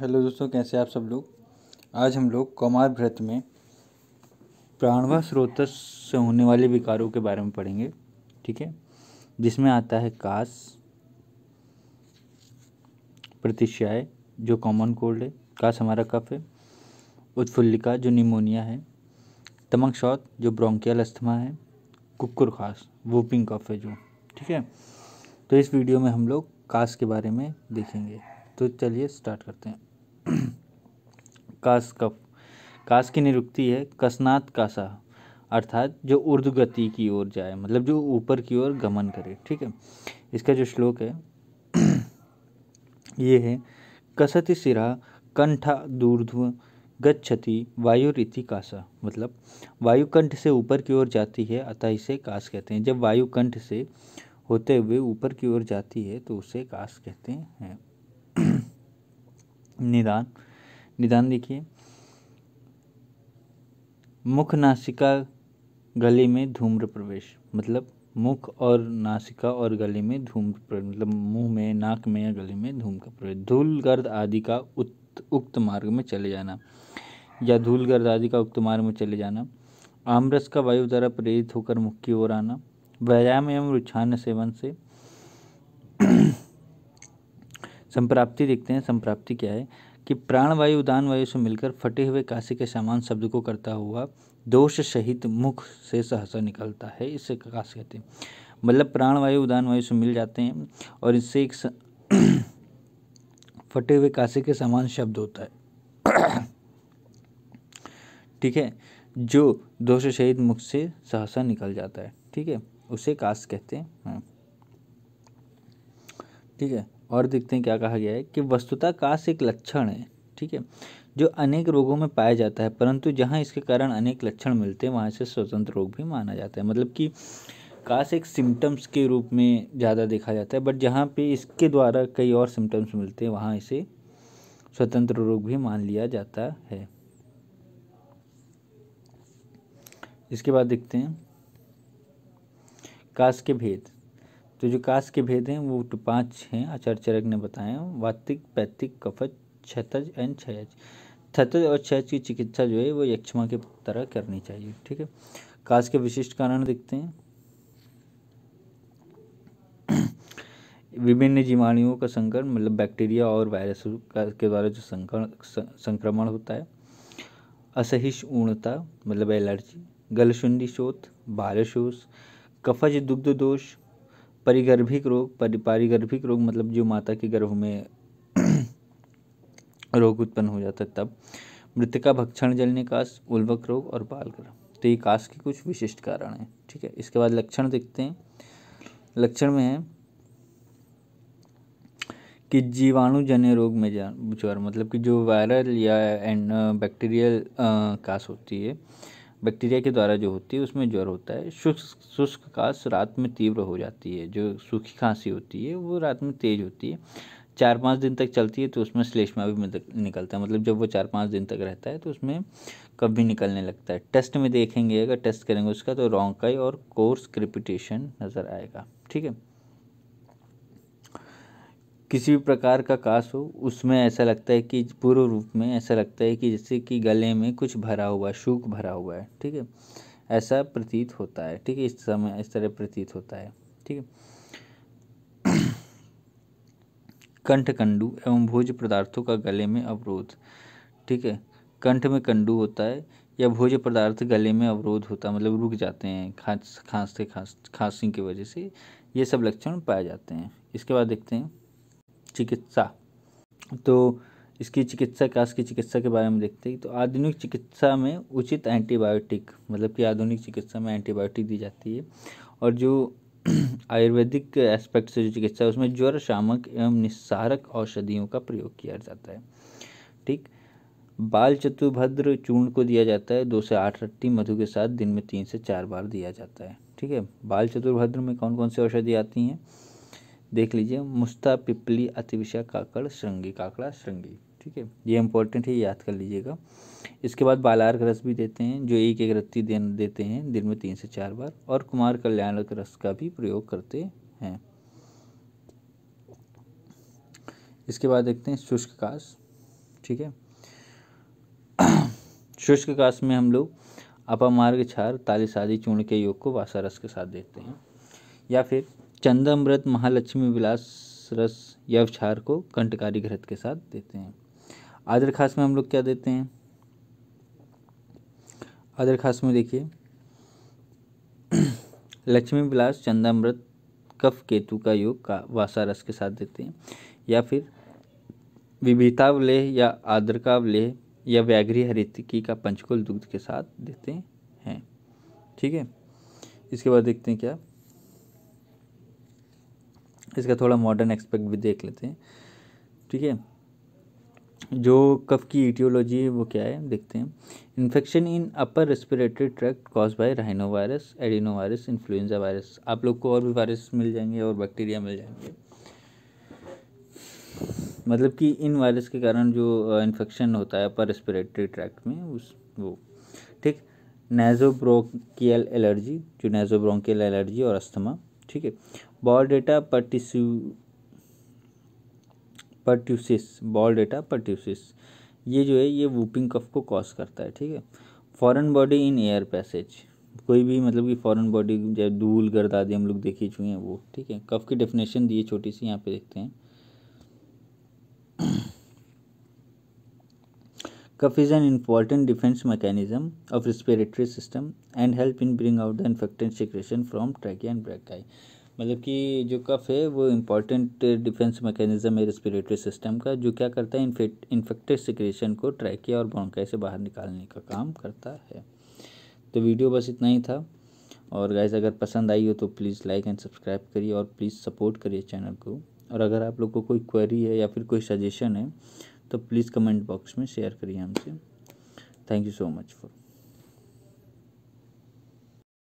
Hello दोस्तों कैसे आप सब लोग आज हम लोग कौमार व्रत में प्राणवा स्रोत से होने वाले विकारों के बारे में पढ़ेंगे ठीक है जिसमें आता है कास प्रतिष्याय जो कॉमन कोल्ड है कास हमारा कफ है उत्फुल्लिका जो निमोनिया है तमक शौत जो ब्रोंकियल अस्थमा है कुकुर खास वोपिंग कफ है जो ठीक है तो इस वीडियो में हम लोग कास के बारे में देखेंगे तो चलिए स्टार्ट करते हैं कास कप कास की निरुक्ति है कसनात कासा अर्थात जो उर्द गति की ओर जाए मतलब जो ऊपर की ओर गमन करे ठीक है इसका जो श्लोक है ये है कसति सिरा कंठा दूर्ध्व गच्छति रीति कासा मतलब वायु कंठ से ऊपर की ओर जाती है अतः इसे कास कहते हैं जब वायु कंठ से होते हुए ऊपर की ओर जाती है तो उसे कास कहते हैं निदान निदान देखिए मुख नासिका गले में धूम्र प्रवेश मतलब मुख और नासिका और गले में धूम मतलब मुंह में नाक में या गले में धूम का प्रवेश धूल गर्द आदि का उक्त उक्त मार्ग में चले जाना या धूल गर्द आदि का उक्त मार्ग में चले जाना आमरस का वायु द्वारा प्रेरित होकर मुख की ओर आना व्यायाम एवं रुझान सेवन से संप्राप्ति देखते हैं संप्राप्ति क्या है कि प्राणवायु उदान वायु से मिलकर फटे हुए काशी के समान शब्द को करता हुआ दोष सहित मुख से सहसा निकलता है इसे काशी कहते हैं मतलब प्राणवायु उदान वायु से मिल जाते हैं और इससे एक स... फटे हुए काशी के समान शब्द होता है ठीक है जो दोष शहीद मुख से सहसा निकल जाता है ठीक है उसे काश कहते हैं हाँ। ठीक है और देखते हैं क्या कहा गया है कि वस्तुता काश एक लक्षण है ठीक है जो अनेक रोगों में पाया जाता है परंतु जहाँ इसके कारण अनेक लक्षण मिलते हैं वहाँ से स्वतंत्र रोग भी माना जाता है मतलब कि काश एक सिम्टम्स के रूप में ज़्यादा देखा जाता है बट जहाँ पे इसके द्वारा कई और सिम्टम्स मिलते हैं वहाँ इसे स्वतंत्र रोग भी मान लिया जाता है इसके बाद देखते हैं काश के भेद तो जो काश के भेद हैं वो तो पाँच हैं आचार्य चरक ने बताया वातिक पैतिक कफज छतज एंड छयज थतज और छयज की चिकित्सा जो है वो यक्षमा के तरह करनी चाहिए ठीक है काश के विशिष्ट कारण दिखते हैं विभिन्न जीवाणुओं का संक्रमण मतलब बैक्टीरिया और वायरस के द्वारा जो संक्रमण संक्रमण होता है असहिष् मतलब एलर्जी गलशुंडी शोथ बालशोष कफज दुग्ध दोष परिगर्भिक रोग परिपारिगर्भिक रोग मतलब जो माता के गर्भ में रोग उत्पन्न हो जाता है तब मृतिका भक्षण जलने काश उल्वक रोग और बाल गर्भ तो ये काश के कुछ विशिष्ट कारण हैं ठीक है इसके बाद लक्षण देखते हैं लक्षण में है कि जीवाणुजन्य रोग में जान ज्वर मतलब कि जो वायरल या एंड बैक्टीरियल काश होती है बैक्टीरिया के द्वारा जो होती है उसमें ज्वर होता है शुष्क शुष्क खास रात में तीव्र हो जाती है जो सूखी खांसी होती है वो रात में तेज होती है चार पाँच दिन तक चलती है तो उसमें श्लेष्मा भी निकलता है मतलब जब वो चार पाँच दिन तक रहता है तो उसमें कब भी निकलने लगता है टेस्ट में देखेंगे अगर टेस्ट करेंगे उसका तो रोंकाई और कोर्स क्रिपिटेशन नज़र आएगा ठीक है किसी भी प्रकार का काश हो उसमें ऐसा लगता है कि पूर्व रूप में ऐसा लगता है कि जैसे कि गले में कुछ भरा हुआ है शूक भरा हुआ है ठीक है ऐसा प्रतीत होता है ठीक है इस समय इस तरह प्रतीत होता है ठीक है कंठ कंडू एवं भोज पदार्थों का गले में अवरोध ठीक है कंठ में कंडू होता है या भोज पदार्थ गले में अवरोध होता है मतलब रुक जाते हैं खांस खांसते खांस खांसी की वजह से ये सब लक्षण पाए जाते हैं इसके बाद देखते हैं चिकित्सा तो इसकी चिकित्सा काश की चिकित्सा के बारे में देखते हैं तो आधुनिक चिकित्सा में उचित एंटीबायोटिक मतलब कि आधुनिक चिकित्सा में एंटीबायोटिक दी जाती है और जो आयुर्वेदिक एस्पेक्ट से जो चिकित्सा है उसमें ज्वर शामक एवं निस्सारक औषधियों का प्रयोग किया जाता है ठीक बाल चतुर्भद्र चूर्ण को दिया जाता है दो से आठ रट्टी मधु के साथ दिन में तीन से चार बार दिया जाता है ठीक है बाल चतुर्भद्र में कौन कौन सी औषधि आती हैं देख लीजिए मुस्ता पिपली अतिविशा काकड़ श्रृंगी काकड़ा श्रृंगी ठीक है ये इंपॉर्टेंट है याद कर लीजिएगा इसके बाद बालार का रस भी देते हैं जो एक एक रत्ती दिन देते हैं दिन में तीन से चार बार और कुमार कल्याण का रस का भी प्रयोग करते हैं इसके बाद देखते हैं शुष्क काश ठीक है शुष्क काश में हम लोग अपामार्ग छार तालिसादी चूर्ण के योग को वासा रस के साथ देखते हैं या फिर चंदामृत महालक्ष्मी विलास रस यवछार को कंटकारी घृत के साथ देते हैं आदर खास में हम लोग क्या देते हैं आदर खास में देखिए लक्ष्मी विलास चंदामृत कफ केतु का योग का वासा रस के साथ देते हैं या फिर विभीतावलेह या आद्रकावलेह या व्याघ्री हरितिकी का पंचकुल दूध के साथ देते हैं ठीक है इसके बाद देखते हैं क्या इसका थोड़ा मॉडर्न एक्सपेक्ट भी देख लेते हैं ठीक है जो कफ की इटियोलॉजी है वो क्या है देखते हैं infection in upper respiratory tract cause by rhino virus adeno virus influenza virus आप लोग को और भी वायरस मिल जाएंगे और बैक्टीरिया मिल जाएंगे मतलब कि इन वायरस के कारण जो इन्फेक्शन होता है अपर रेस्पिरेटरी ट्रैक्ट में उस वो ठीक नेज़ोब्रोकियल एलर्जी जो नेजोब्रोंकियल एलर्जी और अस्थमा ठीक है bordetella pertussis bordetella pertussis ये जो है ये वूपिंग कफ को कॉज करता है ठीक है foreign body in air passage कोई भी मतलब कि फॉरेन बॉडी जब धूल गर्द आदि हम लोग देखे चुके हैं वो ठीक है कफ की डेफिनेशन दी है छोटी सी यहाँ पे देखते हैं cough is an important defence mechanism of respiratory system and help in bring out the infectant secretion from trachea and bronchi मतलब कि जो कफ है वो इम्पॉर्टेंट डिफेंस मैकेनिज़्म है रेस्पिरेटरी सिस्टम का जो क्या करता है इन्फेक्टेड सिक्रेशन को ट्रैकिया और ब्रोंकाई से बाहर निकालने का काम करता है तो वीडियो बस इतना ही था और गाइज अगर पसंद आई हो तो प्लीज़ लाइक एंड सब्सक्राइब करिए और प्लीज़ सपोर्ट करिए चैनल को और अगर आप लोग को कोई क्वेरी है या फिर कोई सजेशन है तो प्लीज़ कमेंट बॉक्स में शेयर करिए हमसे thank you so much for